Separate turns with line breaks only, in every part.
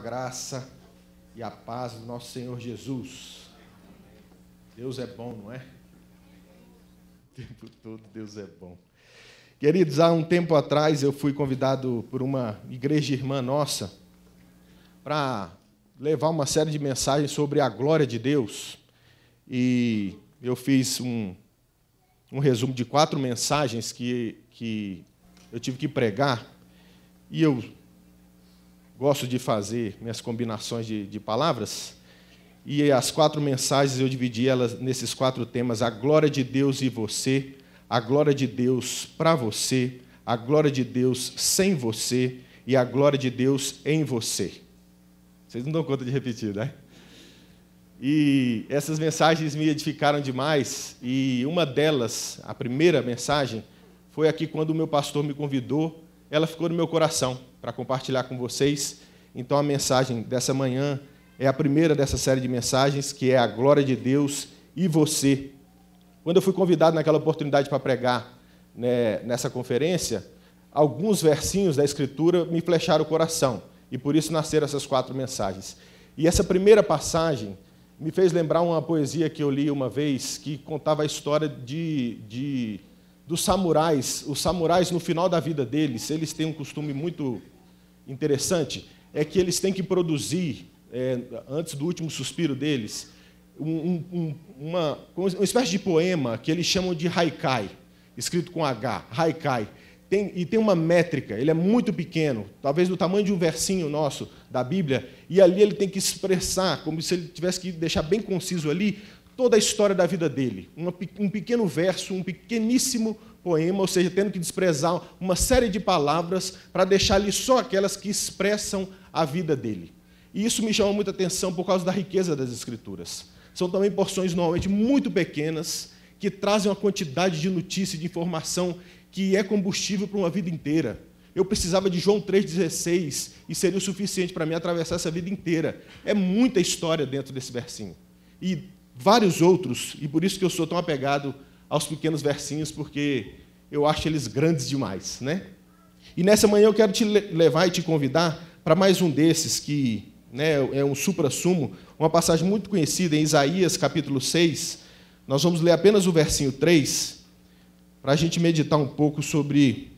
A graça e a paz do nosso Senhor Jesus. Deus é bom, não é? O tempo todo Deus é bom. Queridos, há um tempo atrás eu fui convidado por uma igreja irmã nossa para levar uma série de mensagens sobre a glória de Deus. E eu fiz um, um resumo de quatro mensagens que, que eu tive que pregar. E eu gosto de fazer minhas combinações de, de palavras. E as quatro mensagens eu dividi elas nesses quatro temas: a glória de Deus e você, a glória de Deus para você, a glória de Deus sem você e a glória de Deus em você. Vocês não dão conta de repetir, né? E essas mensagens me edificaram demais, e uma delas, a primeira mensagem, foi aqui quando o meu pastor me convidou ela ficou no meu coração para compartilhar com vocês. Então a mensagem dessa manhã é a primeira dessa série de mensagens que é a glória de Deus e você. Quando eu fui convidado naquela oportunidade para pregar né, nessa conferência, alguns versinhos da Escritura me flecharam o coração e por isso nasceram essas quatro mensagens. E essa primeira passagem me fez lembrar uma poesia que eu li uma vez que contava a história de, de dos samurais, os samurais no final da vida deles, eles têm um costume muito interessante, é que eles têm que produzir, é, antes do último suspiro deles, um, um, uma, uma espécie de poema que eles chamam de haikai, escrito com H, haikai. Tem, e tem uma métrica, ele é muito pequeno, talvez do tamanho de um versinho nosso da Bíblia, e ali ele tem que expressar, como se ele tivesse que deixar bem conciso ali, toda a história da vida dele. um pequeno verso, um pequeníssimo poema, ou seja, tendo que desprezar uma série de palavras para deixar ali só aquelas que expressam a vida dele. E isso me chama muita atenção por causa da riqueza das escrituras. São também porções normalmente muito pequenas que trazem uma quantidade de notícia, de informação que é combustível para uma vida inteira. Eu precisava de João 3,16 e seria o suficiente para mim atravessar essa vida inteira. É muita história dentro desse versinho. E vários outros, e por isso que eu sou tão apegado aos pequenos versinhos, porque eu acho eles grandes demais, né? E nessa manhã eu quero te levar e te convidar para mais um desses que né, é um supra-sumo, uma passagem muito conhecida em Isaías capítulo 6. Nós vamos ler apenas o versinho 3 para a gente meditar um pouco sobre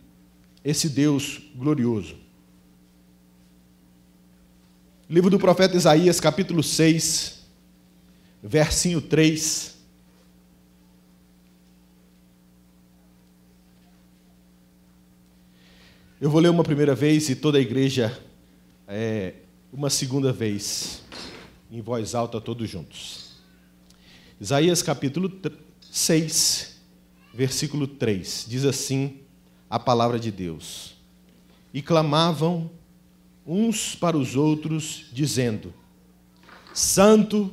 esse Deus glorioso. Livro do profeta Isaías, capítulo 6, versinho 3. Eu vou ler uma primeira vez e toda a igreja é, uma segunda vez, em voz alta, todos juntos. Isaías capítulo 6, versículo 3, diz assim a palavra de Deus: E clamavam uns para os outros, dizendo: Santo,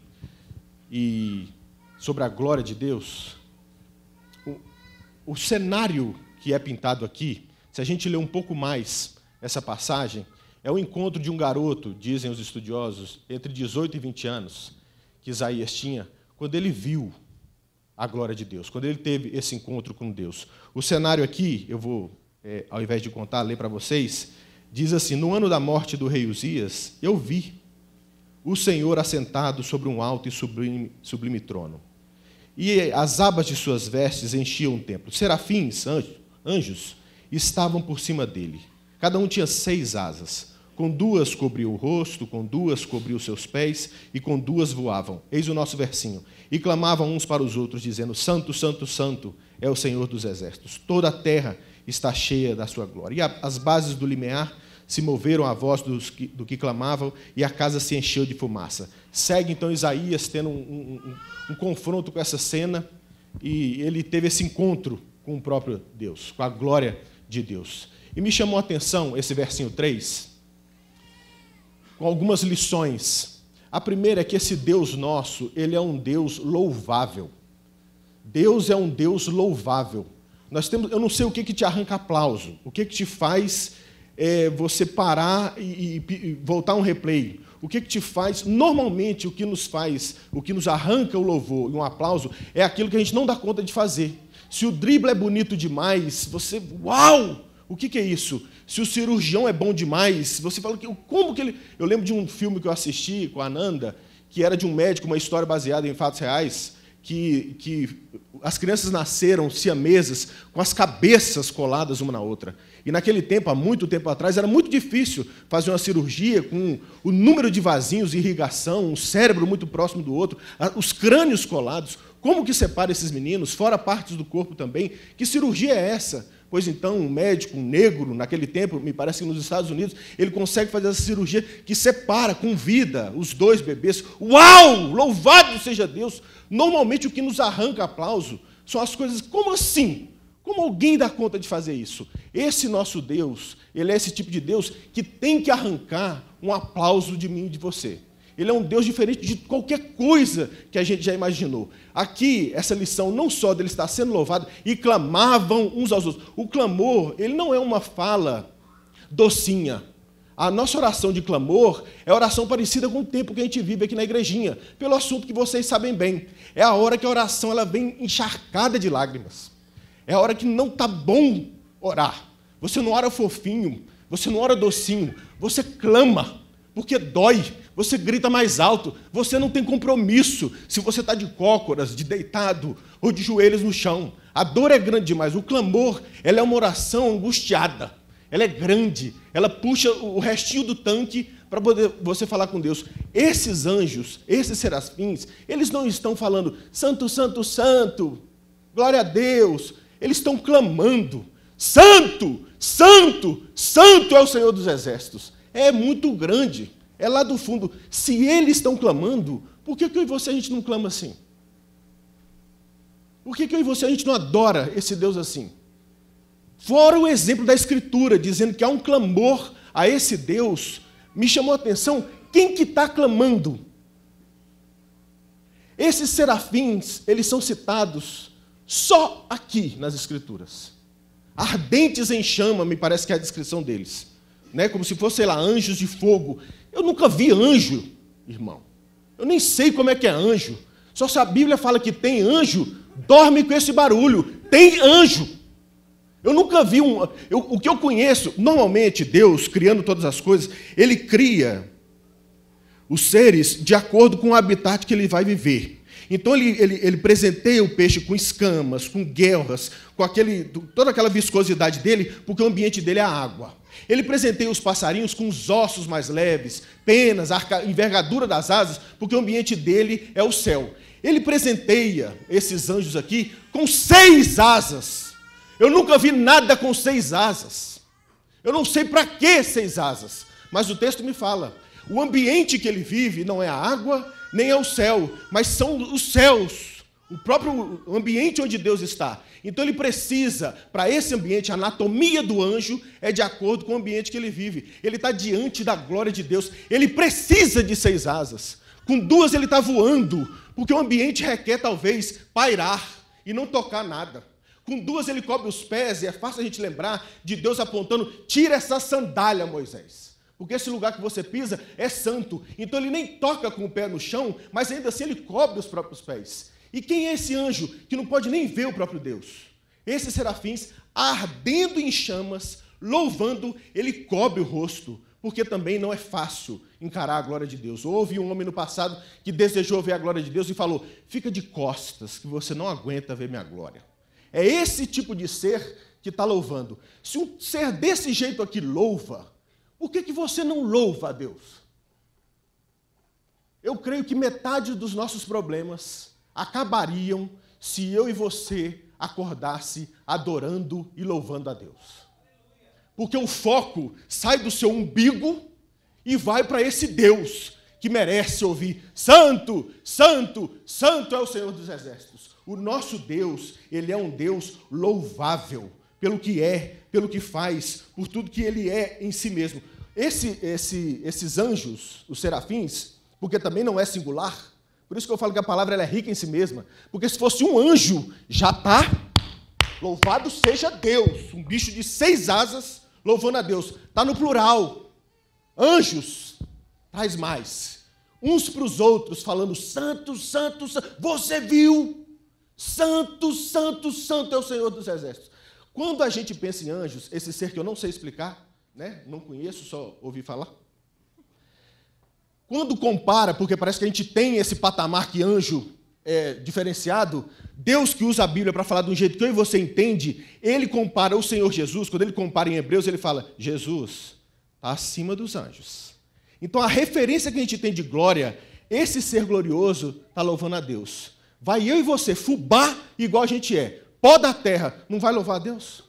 e sobre a glória de Deus, o, o cenário que é pintado aqui, se a gente ler um pouco mais essa passagem, é o encontro de um garoto, dizem os estudiosos, entre 18 e 20 anos, que Isaías tinha, quando ele viu a glória de Deus, quando ele teve esse encontro com Deus. O cenário aqui, eu vou, é, ao invés de contar, ler para vocês, diz assim: No ano da morte do rei Uzias, eu vi o Senhor assentado sobre um alto e sublime, sublime trono. E as abas de suas vestes enchiam o templo. Serafins, anjos, anjos, estavam por cima dele. Cada um tinha seis asas. Com duas cobriu o rosto, com duas cobriu seus pés, e com duas voavam. Eis o nosso versinho. E clamavam uns para os outros, dizendo: Santo, Santo, Santo é o Senhor dos exércitos. Toda a terra está cheia da sua glória. E as bases do limiar se moveram à voz que, do que clamavam e a casa se encheu de fumaça. Segue então Isaías tendo um, um, um, um confronto com essa cena e ele teve esse encontro com o próprio Deus, com a glória de Deus. E me chamou a atenção esse versinho 3, com algumas lições. A primeira é que esse Deus nosso, ele é um Deus louvável. Deus é um Deus louvável. Nós temos, eu não sei o que, que te arranca aplauso, o que, que te faz é, você parar e, e, voltar um replay? O que, que te faz? Normalmente, o que nos faz, o que nos arranca o louvor e um aplauso é aquilo que a gente não dá conta de fazer. Se o drible é bonito demais, você, uau! O que, que é isso? Se o cirurgião é bom demais, você fala que como que ele? Eu lembro de um filme que eu assisti com a Ananda, que era de um médico, uma história baseada em fatos reais, que, que as crianças nasceram siamesas com as cabeças coladas uma na outra. E naquele tempo, há muito tempo atrás, era muito difícil fazer uma cirurgia com o número de vasinhos, irrigação, um cérebro muito próximo do outro, os crânios colados. Como que separa esses meninos, fora partes do corpo também? Que cirurgia é essa? Pois então, um médico um negro, naquele tempo, me parece que nos Estados Unidos, ele consegue fazer essa cirurgia que separa com vida os dois bebês. Uau! Louvado seja Deus! Normalmente o que nos arranca aplauso são as coisas, como assim? Como alguém dá conta de fazer isso? Esse nosso Deus, ele é esse tipo de Deus que tem que arrancar um aplauso de mim e de você. Ele é um Deus diferente de qualquer coisa que a gente já imaginou. Aqui, essa lição não só dele estar sendo louvado, e clamavam uns aos outros. O clamor, ele não é uma fala docinha. A nossa oração de clamor é oração parecida com o tempo que a gente vive aqui na igrejinha, pelo assunto que vocês sabem bem. É a hora que a oração ela vem encharcada de lágrimas. É a hora que não tá bom orar. Você não ora fofinho, você não ora docinho, você clama, porque dói, você grita mais alto, você não tem compromisso se você está de cócoras, de deitado ou de joelhos no chão. A dor é grande demais, o clamor ela é uma oração angustiada, ela é grande, ela puxa o restinho do tanque para poder você falar com Deus. Esses anjos, esses serafins, eles não estão falando santo, santo, santo, glória a Deus, eles estão clamando: Santo, Santo, Santo é o Senhor dos Exércitos. É muito grande, é lá do fundo. Se eles estão clamando, por que, que eu e você a gente não clama assim? Por que, que eu e você a gente não adora esse Deus assim? Fora o exemplo da Escritura, dizendo que há um clamor a esse Deus, me chamou a atenção quem que está clamando. Esses serafins, eles são citados só aqui nas Escrituras. Ardentes em chama, me parece que é a descrição deles. Né? Como se fossem, sei lá, anjos de fogo. Eu nunca vi anjo, irmão. Eu nem sei como é que é anjo. Só se a Bíblia fala que tem anjo, dorme com esse barulho. Tem anjo. Eu nunca vi um. Eu, o que eu conheço, normalmente Deus, criando todas as coisas, ele cria os seres de acordo com o habitat que ele vai viver. Então ele, ele, ele presenteia o peixe com escamas, com guerras, com aquele, toda aquela viscosidade dele, porque o ambiente dele é a água. Ele presenteia os passarinhos com os ossos mais leves, penas, arca, envergadura das asas, porque o ambiente dele é o céu. Ele presenteia esses anjos aqui com seis asas. Eu nunca vi nada com seis asas. Eu não sei para que seis asas, mas o texto me fala. O ambiente que ele vive não é a água, nem é o céu, mas são os céus, o próprio ambiente onde Deus está. Então ele precisa, para esse ambiente, a anatomia do anjo é de acordo com o ambiente que ele vive. Ele está diante da glória de Deus, ele precisa de seis asas. Com duas ele está voando, porque o ambiente requer talvez pairar e não tocar nada. Com duas ele cobre os pés, e é fácil a gente lembrar de Deus apontando: tira essa sandália, Moisés porque esse lugar que você pisa é santo. Então ele nem toca com o pé no chão, mas ainda assim ele cobre os próprios pés. E quem é esse anjo que não pode nem ver o próprio Deus? Esses serafins, ardendo em chamas, louvando, ele cobre o rosto, porque também não é fácil encarar a glória de Deus. Houve um homem no passado que desejou ver a glória de Deus e falou: Fica de costas, que você não aguenta ver minha glória. É esse tipo de ser que está louvando. Se um ser desse jeito aqui louva, por que, que você não louva a Deus? Eu creio que metade dos nossos problemas acabariam se eu e você acordasse adorando e louvando a Deus. Porque o foco sai do seu umbigo e vai para esse Deus que merece ouvir: Santo, Santo, Santo é o Senhor dos Exércitos. O nosso Deus, ele é um Deus louvável pelo que é, pelo que faz, por tudo que ele é em si mesmo. Esse, esse, esses anjos, os serafins, porque também não é singular, por isso que eu falo que a palavra é rica em si mesma, porque se fosse um anjo, já está. Louvado seja Deus, um bicho de seis asas louvando a Deus. Está no plural. Anjos, traz mais. Uns para os outros, falando: Santo, Santo, Santo, você viu? Santo, Santo, Santo é o Senhor dos Exércitos. Quando a gente pensa em anjos, esse ser que eu não sei explicar, né? não conheço, só ouvi falar. Quando compara, porque parece que a gente tem esse patamar que anjo é, diferenciado, Deus que usa a Bíblia para falar de um jeito que eu e você entende, ele compara o Senhor Jesus, quando ele compara em Hebreus, ele fala: Jesus está acima dos anjos. Então a referência que a gente tem de glória, esse ser glorioso está louvando a Deus. Vai eu e você, fubá, igual a gente é pó da terra, não vai louvar a Deus?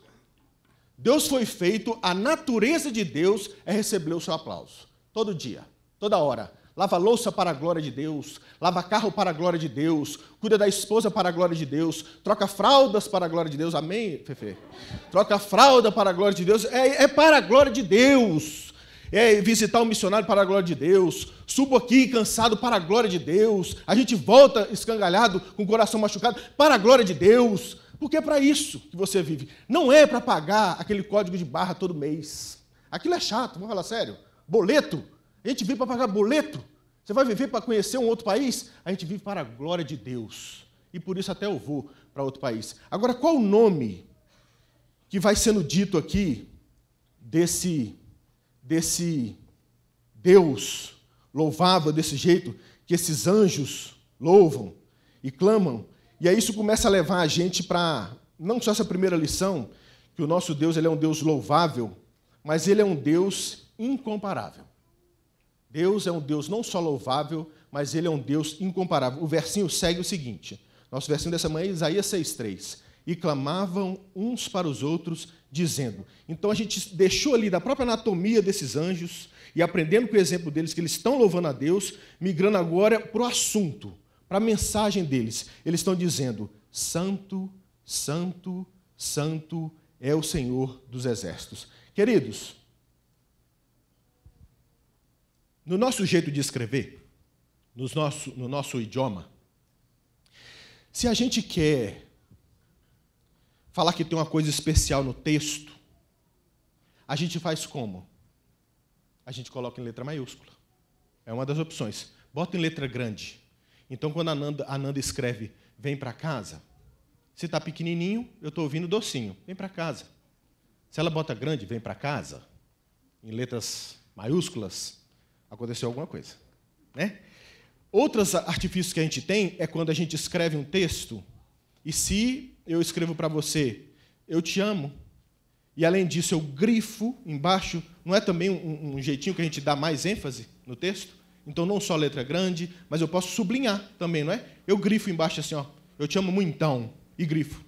Deus foi feito, a natureza de Deus é receber o seu aplauso. Todo dia, toda hora. Lava louça para a glória de Deus, lava carro para a glória de Deus, cuida da esposa para a glória de Deus, troca fraldas para a glória de Deus, amém, Fefe? Troca fralda para a glória de Deus, é, é para a glória de Deus, é visitar um missionário para a glória de Deus, subo aqui cansado para a glória de Deus, a gente volta escangalhado, com o coração machucado, para a glória de Deus, porque é para isso que você vive. Não é para pagar aquele código de barra todo mês. Aquilo é chato, vamos falar sério. Boleto. A gente vive para pagar boleto. Você vai viver para conhecer um outro país? A gente vive para a glória de Deus. E por isso até eu vou para outro país. Agora, qual o nome que vai sendo dito aqui desse desse Deus louvável desse jeito que esses anjos louvam e clamam e aí isso começa a levar a gente para não só essa primeira lição, que o nosso Deus ele é um Deus louvável, mas ele é um Deus incomparável. Deus é um Deus não só louvável, mas ele é um Deus incomparável. O versinho segue o seguinte: nosso versinho dessa manhã é Isaías 6,3. E clamavam uns para os outros, dizendo. Então a gente deixou ali da própria anatomia desses anjos e aprendendo com o exemplo deles que eles estão louvando a Deus, migrando agora para o assunto para a mensagem deles. Eles estão dizendo: Santo, Santo, Santo é o Senhor dos Exércitos. Queridos, no nosso jeito de escrever, nosso, no nosso idioma, se a gente quer falar que tem uma coisa especial no texto, a gente faz como? A gente coloca em letra maiúscula. É uma das opções. Bota em letra grande. Então, quando a Nanda, a Nanda escreve, vem para casa, se está pequenininho, eu estou ouvindo docinho, vem para casa. Se ela bota grande, vem para casa, em letras maiúsculas, aconteceu alguma coisa. Né? Outros artifícios que a gente tem é quando a gente escreve um texto, e se eu escrevo para você, eu te amo, e além disso eu grifo embaixo, não é também um, um jeitinho que a gente dá mais ênfase no texto? Então, não só letra é grande, mas eu posso sublinhar também, não é? Eu grifo embaixo assim, ó. Eu te amo muitão e grifo.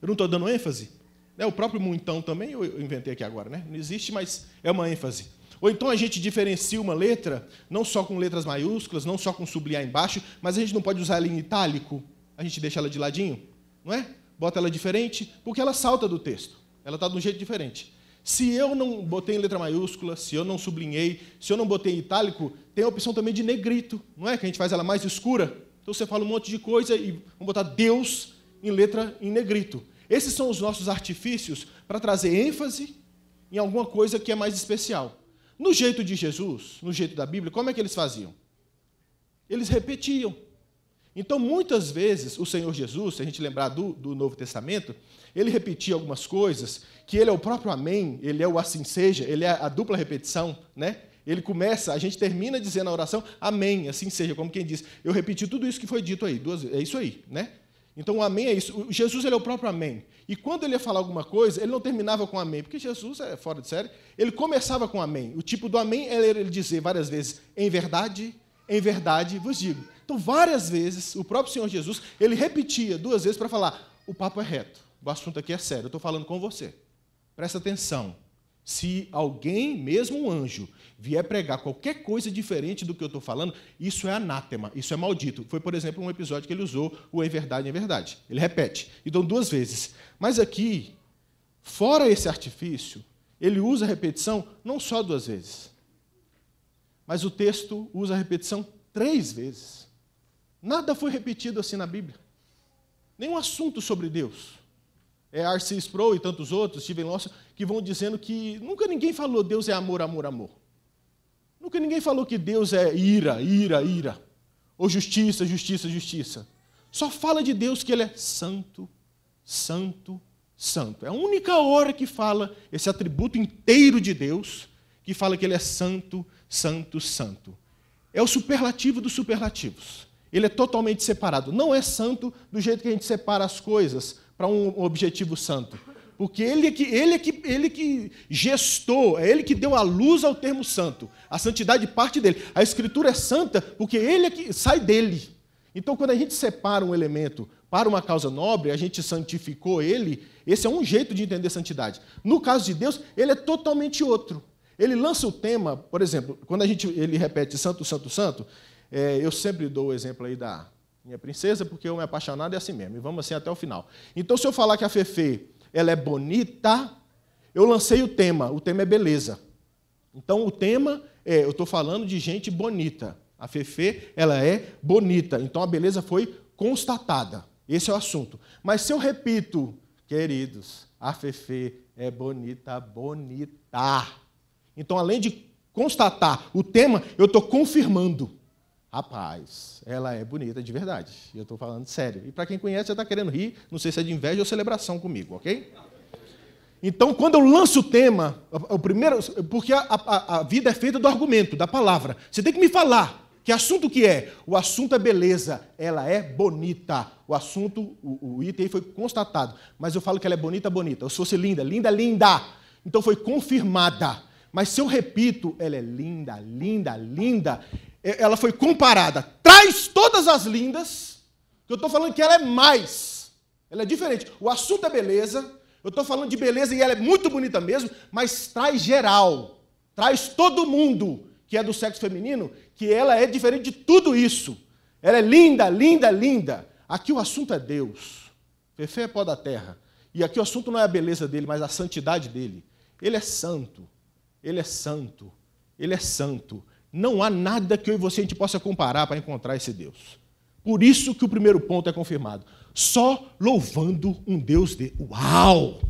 Eu não estou dando ênfase. Né? O próprio muitão também eu inventei aqui agora, né? Não existe, mas é uma ênfase. Ou então a gente diferencia uma letra, não só com letras maiúsculas, não só com sublinhar embaixo, mas a gente não pode usar ela em itálico. A gente deixa ela de ladinho, não é? Bota ela diferente, porque ela salta do texto. Ela está de um jeito diferente. Se eu não botei em letra maiúscula, se eu não sublinhei, se eu não botei em itálico, tem a opção também de negrito, não é? Que a gente faz ela mais escura. Então você fala um monte de coisa e vamos botar Deus em letra em negrito. Esses são os nossos artifícios para trazer ênfase em alguma coisa que é mais especial. No jeito de Jesus, no jeito da Bíblia, como é que eles faziam? Eles repetiam. Então, muitas vezes, o Senhor Jesus, se a gente lembrar do, do Novo Testamento, ele repetia algumas coisas, que ele é o próprio amém, ele é o assim seja, ele é a dupla repetição, né? Ele começa, a gente termina dizendo a oração, amém, assim seja, como quem diz, eu repeti tudo isso que foi dito aí, duas vezes, é isso aí, né? Então o amém é isso. O Jesus ele é o próprio amém. E quando ele ia falar alguma coisa, ele não terminava com amém, porque Jesus é fora de série. Ele começava com amém. O tipo do amém era é ele dizer várias vezes: em verdade, em verdade vos digo. Então, várias vezes, o próprio Senhor Jesus, ele repetia duas vezes para falar: o papo é reto, o assunto aqui é sério, eu estou falando com você. Presta atenção. Se alguém, mesmo um anjo, vier pregar qualquer coisa diferente do que eu estou falando, isso é anátema, isso é maldito. Foi, por exemplo, um episódio que ele usou o em verdade, em verdade. Ele repete, então duas vezes. Mas aqui, fora esse artifício, ele usa a repetição não só duas vezes, mas o texto usa a repetição três vezes. Nada foi repetido assim na Bíblia. Nenhum assunto sobre Deus. É Arce Sproul e tantos outros, Steven Lawson, que vão dizendo que nunca ninguém falou Deus é amor, amor, amor. Nunca ninguém falou que Deus é ira, ira, ira. Ou justiça, justiça, justiça. Só fala de Deus que Ele é santo, santo, santo. É a única hora que fala esse atributo inteiro de Deus, que fala que Ele é santo, santo, santo. É o superlativo dos superlativos. Ele é totalmente separado. Não é santo do jeito que a gente separa as coisas para um objetivo santo. Porque ele é, que, ele, é que, ele é que gestou, é ele que deu a luz ao termo santo. A santidade parte dele. A escritura é santa porque ele é que sai dele. Então, quando a gente separa um elemento para uma causa nobre, a gente santificou ele, esse é um jeito de entender santidade. No caso de Deus, ele é totalmente outro. Ele lança o tema, por exemplo, quando a gente ele repete santo, santo, santo, é, eu sempre dou o exemplo aí da minha princesa, porque eu me apaixonado é assim mesmo. E vamos assim até o final. Então, se eu falar que a Fefe ela é bonita, eu lancei o tema. O tema é beleza. Então, o tema é, eu estou falando de gente bonita. A Fefe ela é bonita. Então, a beleza foi constatada. Esse é o assunto. Mas se eu repito, queridos, a Fefe é bonita, bonita. Então, além de constatar o tema, eu estou confirmando a paz, ela é bonita de verdade. eu estou falando sério. E para quem conhece, já está querendo rir, não sei se é de inveja ou celebração comigo, ok? Então, quando eu lanço o tema, o primeiro, porque a, a, a, vida é feita do argumento, da palavra. Você tem que me falar. Que assunto que é? O assunto é beleza, ela é bonita. O assunto, o, o item foi constatado. Mas eu falo que ela é bonita, bonita. Ou se fosse linda, linda, linda. Então foi confirmada. Mas se eu repito, ela é linda, linda, linda ela foi comparada. Traz todas as lindas, que eu estou falando que ela é mais. Ela é diferente. O assunto é beleza. Eu estou falando de beleza e ela é muito bonita mesmo, mas traz geral. Traz todo mundo que é do sexo feminino, que ela é diferente de tudo isso. Ela é linda, linda, linda. Aqui o assunto é Deus. Fefe é pó da terra. E aqui o assunto não é a beleza dele, mas a santidade dele. Ele é santo. Ele é santo. Ele é santo. Não há nada que eu e você a gente possa comparar para encontrar esse Deus. Por isso que o primeiro ponto é confirmado. Só louvando um Deus de uau!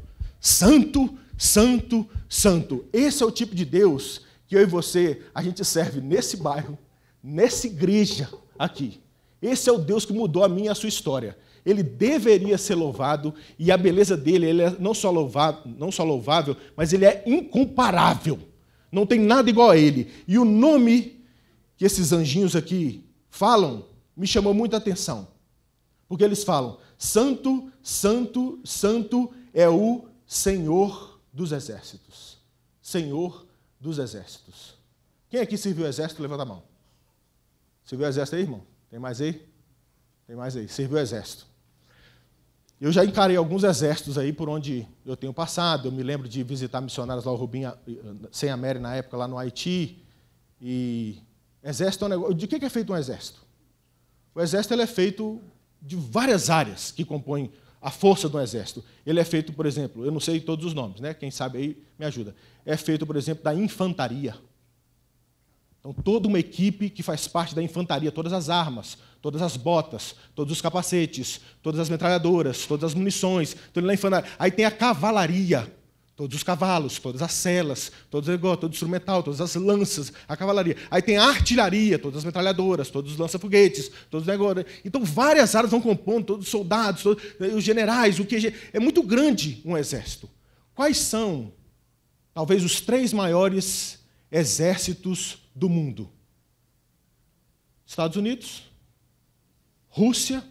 Santo, santo, santo. Esse é o tipo de Deus que eu e você a gente serve nesse bairro, nessa igreja aqui. Esse é o Deus que mudou a minha e a sua história. Ele deveria ser louvado e a beleza dele, ele é não só louvável, não só louvável mas ele é incomparável. Não tem nada igual a ele. E o nome que esses anjinhos aqui falam me chamou muita atenção. Porque eles falam: Santo, Santo, Santo é o Senhor dos Exércitos. Senhor dos Exércitos. Quem aqui serviu o exército? Levanta a mão. Serviu o exército aí, irmão? Tem mais aí? Tem mais aí. Serviu o exército. Eu já encarei alguns exércitos aí por onde eu tenho passado. Eu me lembro de visitar missionários lá, o Rubim, sem a Mary na época, lá no Haiti. E exército é um negócio. De que é feito um exército? O exército ele é feito de várias áreas que compõem a força do exército. Ele é feito, por exemplo, eu não sei todos os nomes, né? Quem sabe aí me ajuda. É feito, por exemplo, da infantaria. Então, toda uma equipe que faz parte da infantaria, todas as armas, todas as botas, todos os capacetes, todas as metralhadoras, todas as munições. Então, na infantaria. Aí tem a cavalaria, todos os cavalos, todas as celas, todos os todo o instrumental, todas as lanças, a cavalaria. Aí tem a artilharia, todas as metralhadoras, todos os lança-foguetes, todos os negócios. Então, várias áreas vão compondo, todos os soldados, todos né, os generais, o que é muito grande um exército. Quais são, talvez, os três maiores exércitos do mundo: Estados Unidos, Rússia,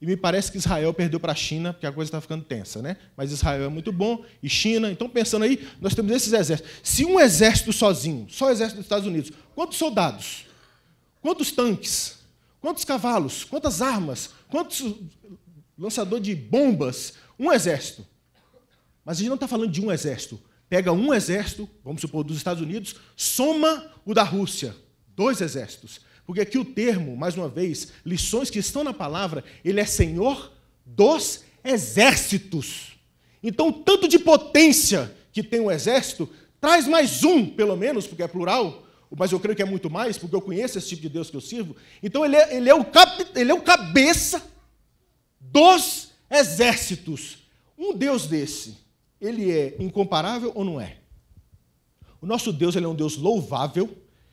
e me parece que Israel perdeu para a China, porque a coisa está ficando tensa, né? Mas Israel é muito bom, e China. Então, pensando aí, nós temos esses exércitos. Se um exército sozinho, só o exército dos Estados Unidos, quantos soldados? Quantos tanques? Quantos cavalos? Quantas armas? Quantos lançador de bombas? Um exército. Mas a gente não está falando de um exército pega um exército, vamos supor, dos Estados Unidos, soma o da Rússia, dois exércitos. Porque aqui o termo, mais uma vez, lições que estão na palavra, ele é senhor dos exércitos. Então, tanto de potência que tem o um exército, traz mais um, pelo menos, porque é plural, mas eu creio que é muito mais, porque eu conheço esse tipo de Deus que eu sirvo. Então, ele é, ele é, o, cap, ele é o cabeça dos exércitos. Um Deus desse ele é incomparável ou não é? O nosso Deus ele é um Deus louvável,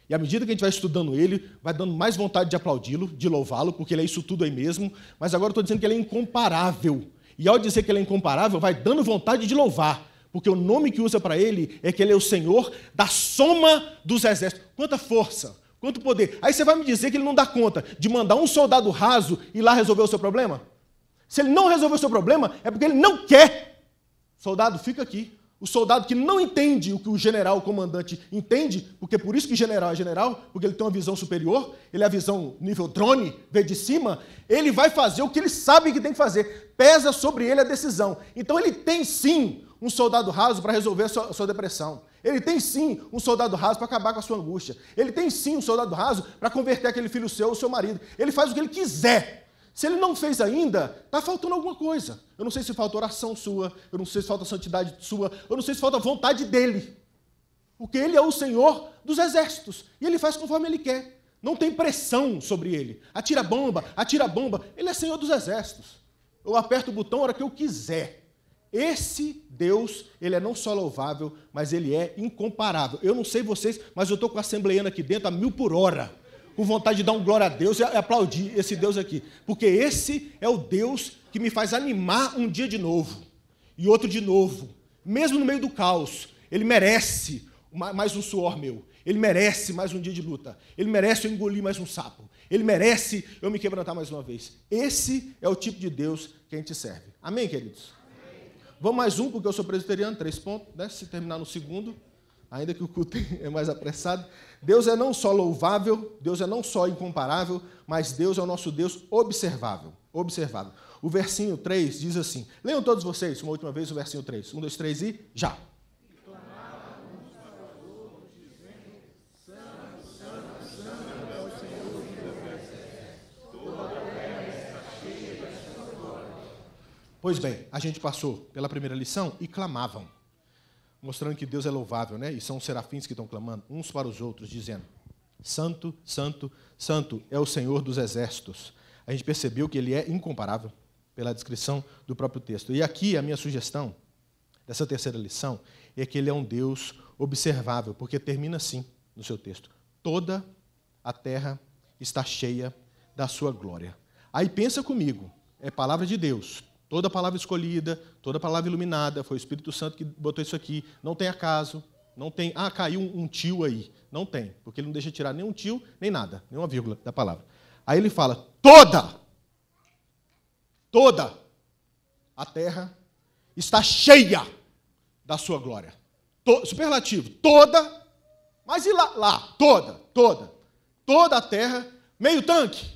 e à medida que a gente vai estudando ele, vai dando mais vontade de aplaudi-lo, de louvá-lo, porque ele é isso tudo aí mesmo. Mas agora eu estou dizendo que ele é incomparável. E ao dizer que ele é incomparável, vai dando vontade de louvar, porque o nome que usa para ele é que ele é o Senhor da soma dos exércitos. Quanta força, quanto poder. Aí você vai me dizer que ele não dá conta de mandar um soldado raso e lá resolver o seu problema? Se ele não resolver o seu problema, é porque ele não quer Soldado, fica aqui. O soldado que não entende o que o general, o comandante, entende, porque por isso que general é general, porque ele tem uma visão superior, ele é a visão nível drone, vê de cima, ele vai fazer o que ele sabe que tem que fazer. Pesa sobre ele a decisão. Então ele tem sim um soldado raso para resolver a sua, a sua, depressão. Ele tem sim um soldado raso para acabar com a sua angústia. Ele tem sim um soldado raso para converter aquele filho seu ou seu marido. Ele faz o que ele quiser. Se ele não fez ainda, está faltando alguma coisa. Eu não sei se falta oração sua, eu não sei se falta santidade sua, eu não sei se falta vontade dele. Porque ele é o Senhor dos exércitos e ele faz conforme ele quer. Não tem pressão sobre ele. Atira bomba, atira bomba. Ele é Senhor dos exércitos. Eu aperto o botão a hora que eu quiser. Esse Deus, ele é não só louvável, mas ele é incomparável. Eu não sei vocês, mas eu estou com a assembleiana aqui dentro a mil por hora com vontade de dar um glória a Deus e aplaudir esse Deus aqui. Porque esse é o Deus que me faz animar um dia de novo e outro de novo, mesmo no meio do caos. Ele merece mais um suor meu. Ele merece mais um dia de luta. Ele merece eu engolir mais um sapo. Ele merece eu me quebrantar mais uma vez. Esse é o tipo de Deus que a gente serve. Amém, queridos? Amém. Vamos mais um, porque eu sou presbiteriano, três pontos, né? Se terminar no segundo ainda que o culto é mais apressado. Deus é não só louvável, Deus é não só incomparável, mas Deus é o nosso Deus observável, observado. O versinho 3 diz assim, leiam todos vocês uma última vez o versinho 3, 1, 2, 3 e já. Pois bem, a gente passou pela primeira lição e clamavam mostrando que Deus é louvável, né? E são os serafins que estão clamando uns para os outros, dizendo: Santo, Santo, Santo é o Senhor dos exércitos. A gente percebeu que ele é incomparável pela descrição do próprio texto. E aqui a minha sugestão dessa terceira lição é que ele é um Deus observável, porque termina assim no seu texto: toda a terra está cheia da sua glória. Aí pensa comigo, é palavra de Deus. Toda palavra escolhida, toda palavra iluminada, foi o Espírito Santo que botou isso aqui. Não tem acaso, não tem, ah, caiu um tio aí. Não tem, porque ele não deixa tirar nenhum tio, nem nada, nenhuma vírgula da palavra. Aí ele fala: toda, toda a terra está cheia da sua glória. To, superlativo, toda, mas e lá, lá, toda, toda, toda a terra, meio tanque,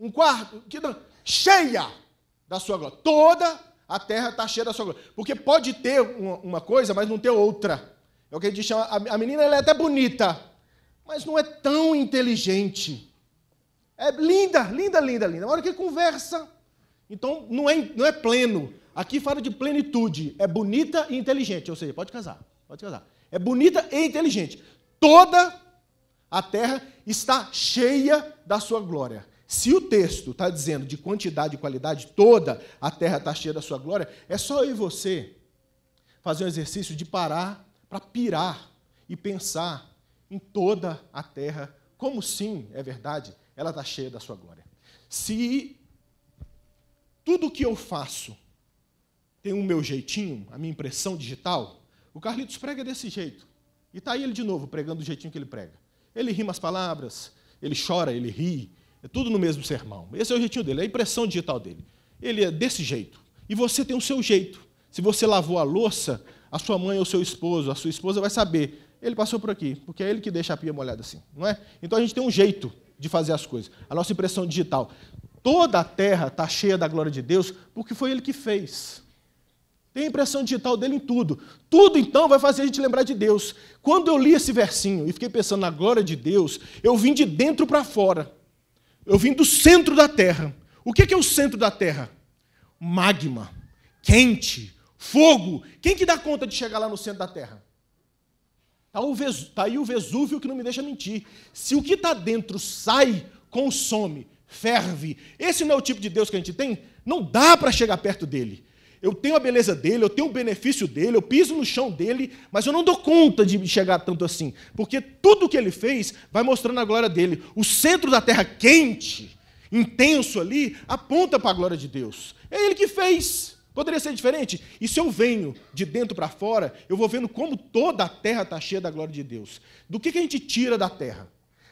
um quarto, que, cheia da sua glória. Toda a terra está cheia da sua glória. Porque pode ter uma coisa, mas não ter outra. É o que a gente chama. A menina ela é até bonita, mas não é tão inteligente. É linda, linda, linda, linda. Na hora que conversa, então não é, não é pleno. Aqui fala de plenitude. É bonita e inteligente. Ou seja, pode casar. Pode casar. É bonita e inteligente. Toda a terra está cheia da sua glória. Se o texto está dizendo de quantidade e qualidade, toda a terra está cheia da sua glória, é só eu e você fazer um exercício de parar para pirar e pensar em toda a terra, como sim, é verdade, ela está cheia da sua glória. Se tudo que eu faço tem o meu jeitinho, a minha impressão digital, o Carlitos prega desse jeito. E está aí ele de novo, pregando do jeitinho que ele prega. Ele rima as palavras, ele chora, ele ri, é tudo no mesmo sermão. Esse é o jeitinho dele, é a impressão digital dele. Ele é desse jeito. E você tem o seu jeito. Se você lavou a louça, a sua mãe ou o seu esposo, a sua esposa vai saber. Ele passou por aqui, porque é ele que deixa a pia molhada assim, não é? Então a gente tem um jeito de fazer as coisas. A nossa impressão digital. Toda a terra está cheia da glória de Deus, porque foi ele que fez. Tem a impressão digital dele em tudo. Tudo então vai fazer a gente lembrar de Deus. Quando eu li esse versinho e fiquei pensando na glória de Deus, eu vim de dentro para fora. Eu vim do centro da Terra. O que é, que é o centro da Terra? Magma, quente, fogo. Quem que dá conta de chegar lá no centro da Terra? Está tá aí o Vesúvio que não me deixa mentir. Se o que está dentro sai, consome, ferve. Esse não é o tipo de Deus que a gente tem? Não dá para chegar perto dele eu tenho a beleza dele, eu tenho o benefício dele, eu piso no chão dele, mas eu não dou conta de chegar tanto assim, porque tudo o que ele fez vai mostrando a glória dele. O centro da terra quente, intenso ali, aponta para a glória de Deus. É ele que fez. Poderia ser diferente? E se eu venho de dentro para fora, eu vou vendo como toda a terra está cheia da glória de Deus. Do que, que a gente tira da terra?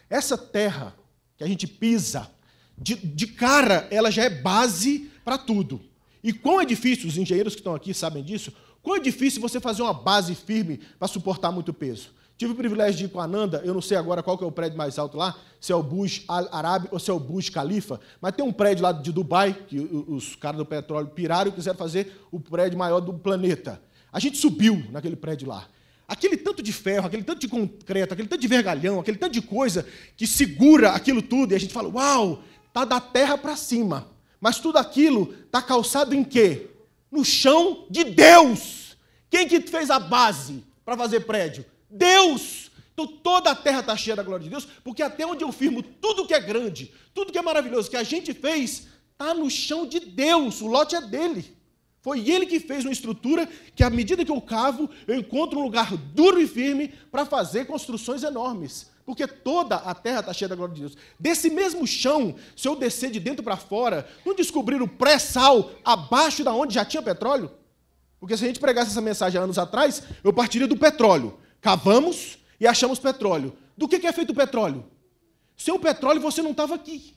Essa terra que a gente pisa, de, de cara, ela já é base para tudo. E quão é difícil, os engenheiros que estão aqui sabem disso, quão é difícil você fazer uma base firme para suportar muito peso. Tive o privilégio de ir com a Ananda, eu não sei agora qual que é o prédio mais alto lá, se é o Burj Al Arab ou se é o Burj Khalifa, mas tem um prédio lá de Dubai, que os caras do petróleo piraram e quiseram fazer o prédio maior do planeta. A gente subiu naquele prédio lá. Aquele tanto de ferro, aquele tanto de concreto, aquele tanto de vergalhão, aquele tanto de coisa que segura aquilo tudo, e a gente fala, uau, tá da terra para cima. Mas tudo aquilo está calçado em quê? No chão de Deus. Quem que fez a base para fazer prédio? Deus. Então toda a terra está cheia da glória de Deus, porque até onde eu firmo tudo que é grande, tudo que é maravilhoso que a gente fez, está no chão de Deus, o lote é dele. Foi ele que fez uma estrutura que, à medida que eu cavo, eu encontro um lugar duro e firme para fazer construções enormes porque toda a terra está cheia da glória de Deus. Desse mesmo chão, se eu descer de dentro para fora, não descobriram pré-sal abaixo da onde já tinha petróleo? Porque se a gente pregasse essa mensagem há anos atrás, eu partiria do petróleo. Cavamos e achamos petróleo. Do que é feito o petróleo? Seu o petróleo você não estava aqui.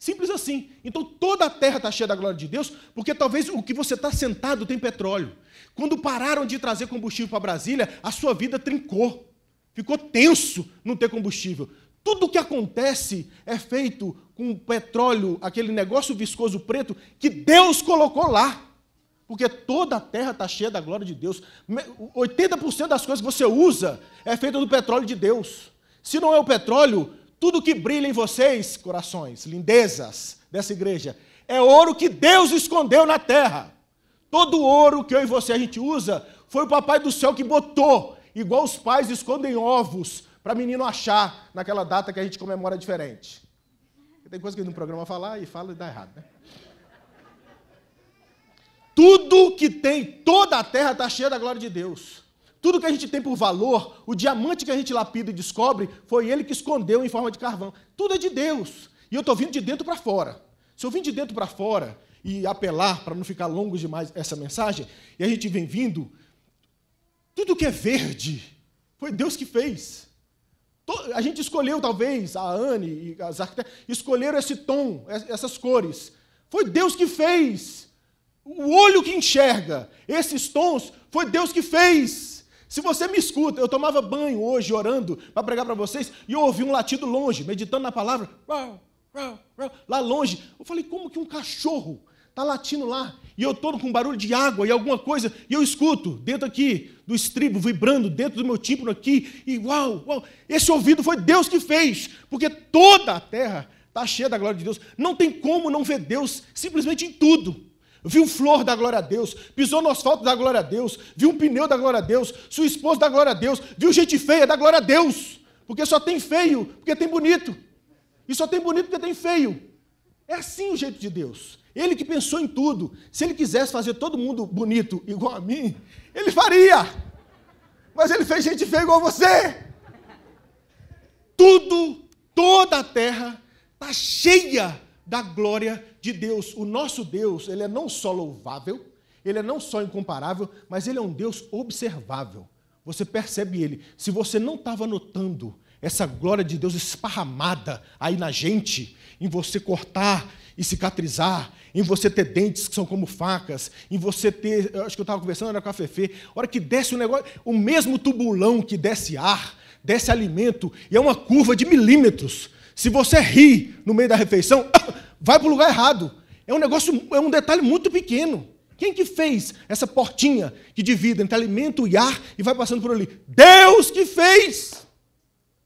Simples assim. Então toda a terra está cheia da glória de Deus, porque talvez o que você está sentado tem petróleo. Quando pararam de trazer combustível para Brasília, a sua vida trincou ficou tenso não ter combustível. Tudo o que acontece é feito com o petróleo, aquele negócio viscoso preto que Deus colocou lá. Porque toda a terra está cheia da glória de Deus. 80% das coisas que você usa é feita do petróleo de Deus. Se não é o petróleo, tudo que brilha em vocês, corações, lindezas dessa igreja, é ouro que Deus escondeu na terra. Todo ouro que eu e você a gente usa, foi o papai do céu que botou igual os pais escondem ovos para menino achar naquela data que a gente comemora diferente. Tem coisa que no programa falar e fala e dá errado, né? Tudo que tem, toda a terra está cheia da glória de Deus. Tudo que a gente tem por valor, o diamante que a gente lapida e descobre, foi ele que escondeu em forma de carvão. Tudo é de Deus. E eu estou vindo de dentro para fora. Se eu vim de dentro para fora e apelar para não ficar longo demais essa mensagem, e a gente vem vindo tudo que é verde foi Deus que fez. A gente escolheu, talvez, a Anne e as arquitetas, escolheram esse tom, essas cores. Foi Deus que fez. O olho que enxerga esses tons foi Deus que fez. Se você me escuta, eu tomava banho hoje orando para pregar para vocês e eu ouvi um latido longe, meditando na palavra, lá longe. Eu falei, como que um cachorro Está latindo lá. E eu estou com barulho de água e alguma coisa, e eu escuto dentro aqui do estribo vibrando, dentro do meu tímpano aqui, e uau, uau. Esse ouvido foi Deus que fez, porque toda a terra está cheia da glória de Deus. Não tem como não ver Deus simplesmente em tudo. Viu flor da glória a Deus, pisou no asfalto da glória a Deus, viu um pneu da glória a Deus, sua esposa da glória a Deus, viu gente feia da glória a Deus, porque só tem feio, porque tem bonito, e só tem bonito porque tem feio. É assim o jeito de Deus. Ele que pensou em tudo. Se ele quisesse fazer todo mundo bonito igual a mim, ele faria. Mas ele fez gente feia igual a você. Tudo, toda a terra está cheia da glória de Deus. O nosso Deus, ele é não só louvável, ele é não só incomparável, mas ele é um Deus observável. Você percebe ele. Se você não estava notando essa glória de Deus esparramada aí na gente, em você cortar e cicatrizar, em você ter dentes que são como facas, em você ter, acho que eu estava conversando era com a Fefe, a hora que desce o negócio, o mesmo tubulão que desce ar, desce alimento, e é uma curva de milímetros. Se você ri no meio da refeição, vai para o lugar errado. É um negócio, é um detalhe muito pequeno. Quem que fez essa portinha que divide entre alimento e ar e vai passando por ali? Deus que fez!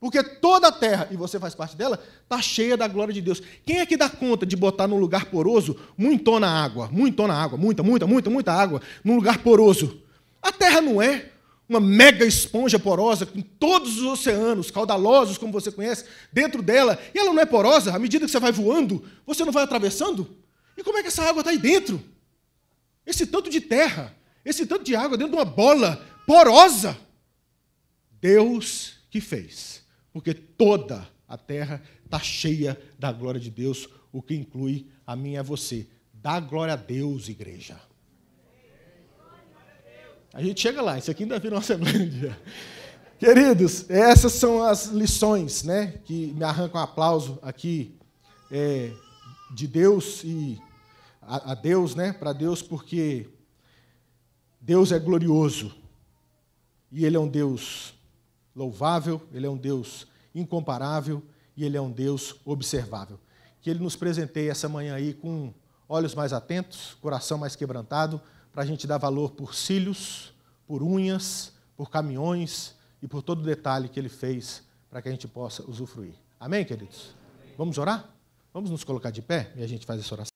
Porque toda a terra, e você faz parte dela, está cheia da glória de Deus. Quem é que dá conta de botar num lugar poroso muitona água? Muitona água, muita, muita, muita, muita água, num lugar poroso. A terra não é uma mega esponja porosa com todos os oceanos caudalosos, como você conhece, dentro dela, e ela não é porosa, à medida que você vai voando, você não vai atravessando? E como é que essa água está aí dentro? Esse tanto de terra, esse tanto de água dentro de uma bola porosa. Deus que fez porque toda a terra está cheia da glória de Deus, o que inclui a mim e a você. Dá glória a Deus, igreja. A gente chega lá, isso aqui ainda virou uma semana um dia. Queridos, essas são as lições né, que me arrancam um aplauso aqui é, de Deus e a, a Deus, né, para Deus, porque Deus é glorioso e Ele é um Deus louvável, ele é um Deus incomparável e ele é um Deus observável. Que ele nos presenteie essa manhã aí com olhos mais atentos, coração mais quebrantado, para a gente dar valor por cílios, por unhas, por caminhões e por todo o detalhe que ele fez para que a gente possa usufruir. Amém, queridos? Amém. Vamos orar? Vamos nos colocar de pé e a gente faz essa oração.